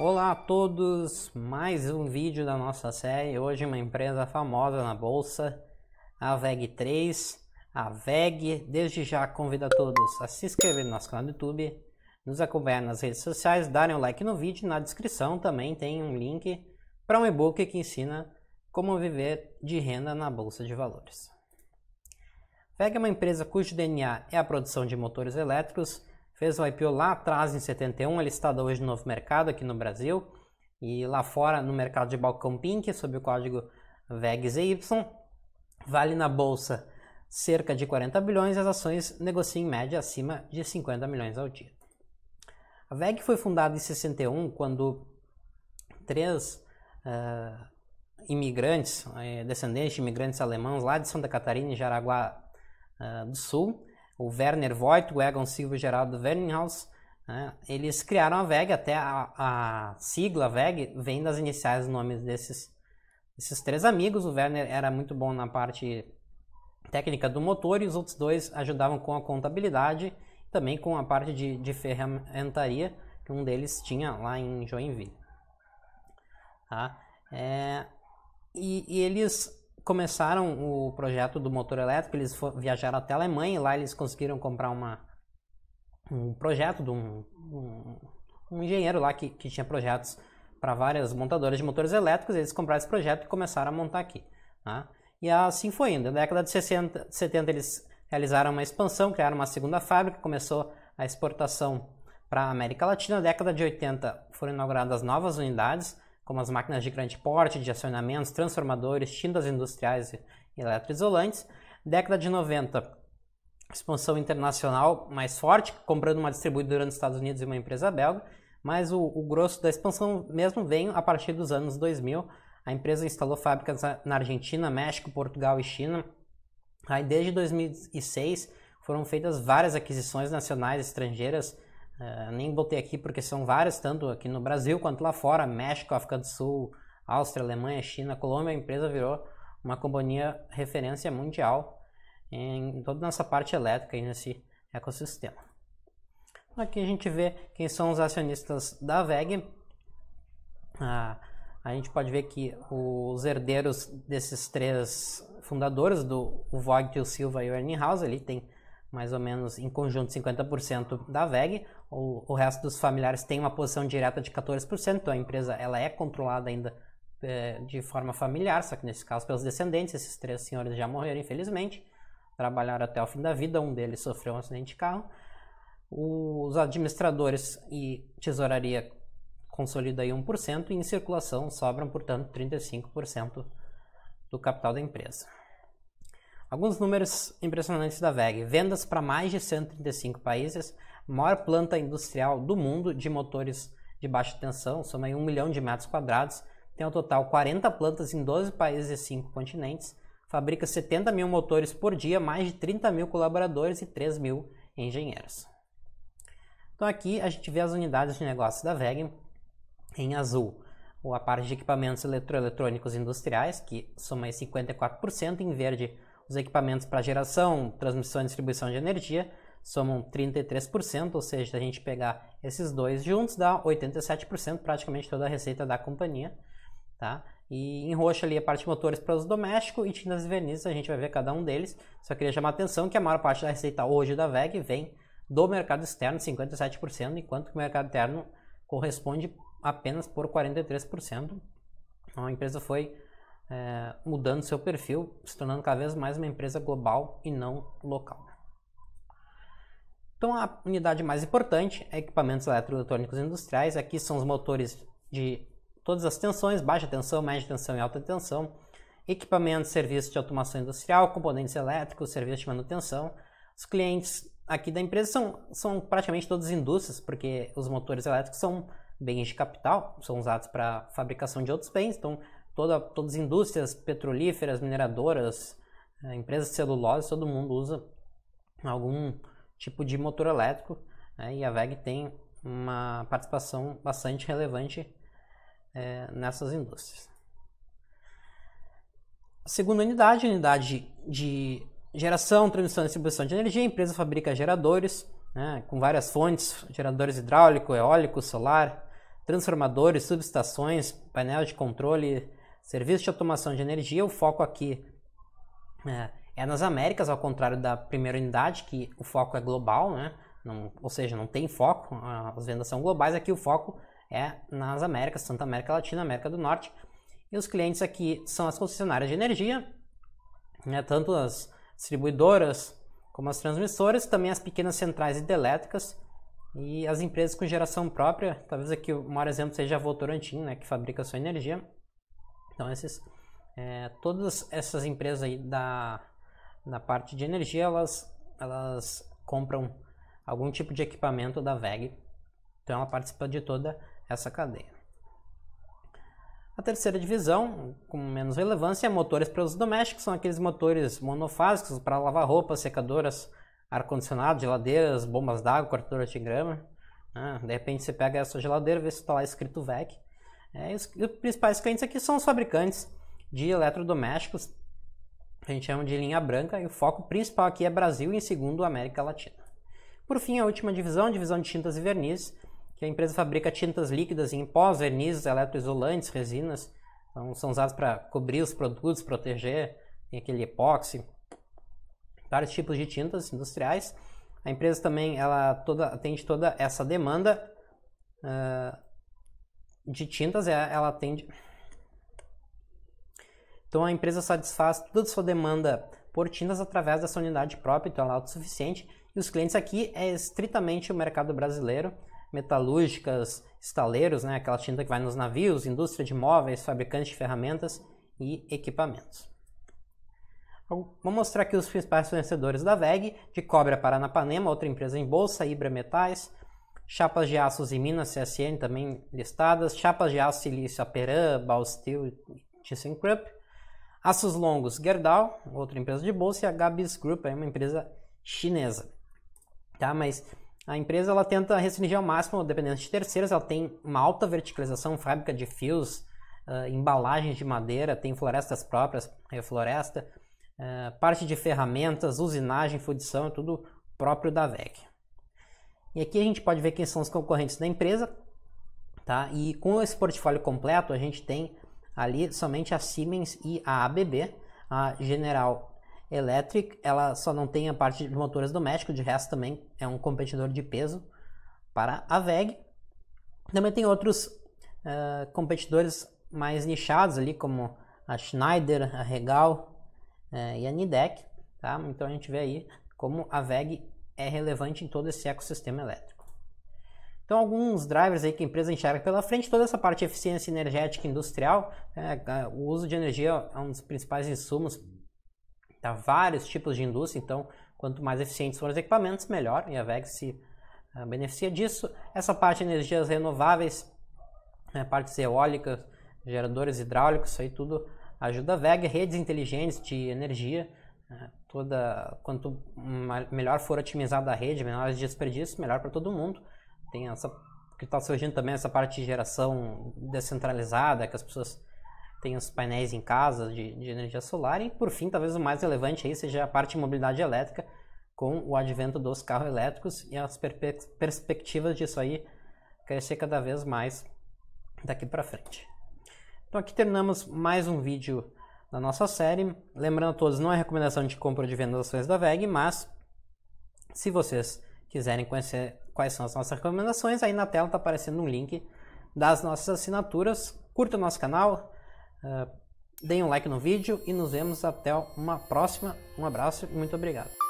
Olá a todos, mais um vídeo da nossa série. Hoje uma empresa famosa na bolsa, a VEG3. A VEG, desde já convida a todos a se inscrever no nosso canal do YouTube, nos acompanhar nas redes sociais, darem um like no vídeo, na descrição também tem um link para um e-book que ensina como viver de renda na bolsa de valores. VEG é uma empresa cujo DNA é a produção de motores elétricos fez o IPO lá atrás em 71, Ele está hoje no Novo Mercado aqui no Brasil e lá fora no mercado de balcão pink sob o código VEGZY, vale na bolsa cerca de 40 bilhões e as ações negociam em média acima de 50 milhões ao dia. A VEG foi fundada em 61 quando três uh, imigrantes, eh, descendentes de imigrantes alemães lá de Santa Catarina e Jaraguá uh, do Sul, o Werner Voigt, o Egon Silva e Geraldo Werninghaus, né, eles criaram a VEG, até a, a sigla VEG vem das iniciais dos nomes desses, desses três amigos. O Werner era muito bom na parte técnica do motor e os outros dois ajudavam com a contabilidade também com a parte de, de ferramentaria que um deles tinha lá em Joinville. Tá? É, e, e eles começaram o projeto do motor elétrico, eles viajaram até a Alemanha e lá eles conseguiram comprar uma, um projeto de um, um, um engenheiro lá que, que tinha projetos para várias montadoras de motores elétricos, eles compraram esse projeto e começaram a montar aqui. Tá? E assim foi indo. Na década de 60, 70 eles realizaram uma expansão, criaram uma segunda fábrica, começou a exportação para a América Latina. Na década de 80 foram inauguradas novas unidades, como as máquinas de grande porte, de acionamentos, transformadores, tintas industriais e eletroisolantes. Década de 90, expansão internacional mais forte, comprando uma distribuidora nos Estados Unidos e uma empresa belga, mas o, o grosso da expansão mesmo vem a partir dos anos 2000. A empresa instalou fábricas na Argentina, México, Portugal e China. Aí desde 2006 foram feitas várias aquisições nacionais e estrangeiras, eh, nem botei aqui porque são várias, tanto aqui no Brasil quanto lá fora, México, África do Sul, Áustria, Alemanha, China, Colômbia, a empresa virou uma companhia referência mundial em toda essa parte elétrica e nesse ecossistema. Aqui a gente vê quem são os acionistas da VEG. Ah, a gente pode ver que os herdeiros desses três fundadores, do o Vogt, o Silva e o Ernie House, ali tem mais ou menos em conjunto 50% da VEG o, o resto dos familiares tem uma posição direta de 14%, então a empresa ela é controlada ainda é, de forma familiar, só que nesse caso pelos descendentes, esses três senhores já morreram, infelizmente, trabalharam até o fim da vida, um deles sofreu um acidente de carro. Os administradores e tesouraria consolida aí 1% e em circulação sobram, portanto, 35% do capital da empresa. Alguns números impressionantes da VEG. Vendas para mais de 135 países, maior planta industrial do mundo de motores de baixa tensão, soma aí 1 milhão de metros quadrados, tem ao total 40 plantas em 12 países e 5 continentes, fabrica 70 mil motores por dia, mais de 30 mil colaboradores e 3 mil engenheiros. Então aqui a gente vê as unidades de negócio da VEG em azul a parte de equipamentos eletroeletrônicos industriais, que soma 54%, em verde os equipamentos para geração, transmissão e distribuição de energia somam 33%, ou seja, se a gente pegar esses dois juntos, dá 87%, praticamente toda a receita da companhia. Tá? E em roxo ali a parte de motores para uso doméstico e tintas e vernizes, a gente vai ver cada um deles. Só queria chamar a atenção que a maior parte da receita hoje da VEG vem do mercado externo, 57%, enquanto que o mercado interno corresponde apenas por 43%. Então, a empresa foi é, mudando seu perfil, se tornando cada vez mais uma empresa global e não local. Então a unidade mais importante é equipamentos eletroeletrônicos industriais. Aqui são os motores de todas as tensões, baixa tensão, média tensão e alta tensão, equipamentos, serviços de automação industrial, componentes elétricos, serviços de manutenção. Os clientes aqui da empresa são, são praticamente todas indústrias, porque os motores elétricos são bens de capital, são usados para fabricação de outros bens, então toda, todas as indústrias petrolíferas, mineradoras, eh, empresas de celulose, todo mundo usa algum tipo de motor elétrico né? e a WEG tem uma participação bastante relevante é, nessas indústrias. A segunda unidade, unidade de geração, transmissão e distribuição de energia, a empresa fabrica geradores né, com várias fontes, geradores hidráulico, eólico, solar, transformadores, subestações, painel de controle, Serviço de automação de energia, o foco aqui é, é nas Américas, ao contrário da primeira unidade, que o foco é global, né? Não, ou seja, não tem foco, as vendas são globais, aqui o foco é nas Américas, tanto América Latina, América do Norte. E os clientes aqui são as concessionárias de energia, né? tanto as distribuidoras como as transmissoras, também as pequenas centrais hidrelétricas e as empresas com geração própria. Talvez aqui o maior exemplo seja a Votorantim, né? que fabrica sua energia. Então, esses, é, todas essas empresas aí da, da parte de energia, elas, elas compram algum tipo de equipamento da VEG. Então, ela participa de toda essa cadeia. A terceira divisão, com menos relevância, é motores para uso doméstico, são aqueles motores monofásicos para lavar roupas, secadoras, ar-condicionado, geladeiras, bombas d'água, cortadoras de grama. Ah, de repente você pega essa geladeira, vê se está lá escrito VEC. É, os, principais clientes aqui são os fabricantes de eletrodomésticos, a gente chama de linha branca, e o foco principal aqui é Brasil e em segundo América Latina. Por fim, a última divisão, a divisão de tintas e vernizes, que a empresa fabrica tintas líquidas em pós, vernizes, eletroisolantes, resinas, então, são usados para cobrir os produtos, proteger, tem aquele epóxi, vários tipos de tintas industriais. A empresa também ela toda, atende toda essa demanda. Uh, de tintas, é, ela atende. Então a empresa satisfaz toda a sua demanda por tintas através dessa unidade própria, então ela é autossuficiente. E os clientes aqui é estritamente o mercado brasileiro, metalúrgicas, estaleiros, né, aquela tinta que vai nos navios, indústria de móveis, fabricantes de ferramentas e equipamentos. Vou mostrar aqui os principais fornecedores da VEG, de Cobra Paranapanema, outra empresa em bolsa, Ibra Metais, chapas de aços em Minas, CSN também listadas, chapas de aço silício Aperam, Bausteel e ThyssenKrupp, aços longos Gerdau, outra empresa de bolsa, e a Gabis Group, é uma empresa chinesa. Tá? Mas a empresa ela tenta restringir ao máximo a dependência de terceiros, ela tem uma alta verticalização, fábrica de fios, uh, embalagens de madeira, tem florestas próprias, refloresta, é, uh, ah, parte de ferramentas, usinagem, fundição, é tudo próprio da VEC. E aqui a gente pode ver quem são os concorrentes da empresa, tá? E com esse portfólio completo, a gente tem ali somente a Siemens e a ABB, a General Electric, ela só não tem a parte de motores domésticos, de resto também é um competidor de peso para a VEG. Também tem outros uh, competidores mais nichados ali, como a Schneider, a Regal uh, e a Nidec, tá? Então a gente vê aí como a VEG é relevante em todo esse ecossistema elétrico. Então, alguns drivers aí que a empresa enxerga pela frente, toda essa parte de eficiência energética industrial, né, o uso de energia é um dos principais insumos para vários tipos de indústria, então, quanto mais eficientes forem os equipamentos, melhor, e a VEG se uh, beneficia disso. Essa parte de energias renováveis, né, partes eólicas, geradores hidráulicos, isso aí tudo ajuda a VEG, redes inteligentes de energia, Toda, quanto melhor for otimizada a rede, menores desperdícios, melhor para todo mundo. Tem essa que está surgindo também essa parte de geração descentralizada, que as pessoas têm os painéis em casa de, de energia solar. E por fim, talvez o mais relevante aí seja a parte de mobilidade elétrica, com o advento dos carros elétricos e as perspectivas disso aí crescer cada vez mais daqui para frente. Então aqui terminamos mais um vídeo da nossa série. Lembrando a todos, não é recomendação de compra ou de venda das ações da VEG, mas se vocês quiserem conhecer quais são as nossas recomendações, aí na tela está aparecendo um link das nossas assinaturas. Curta o nosso canal, uh, deem um like no vídeo e nos vemos até uma próxima. Um abraço e muito obrigado.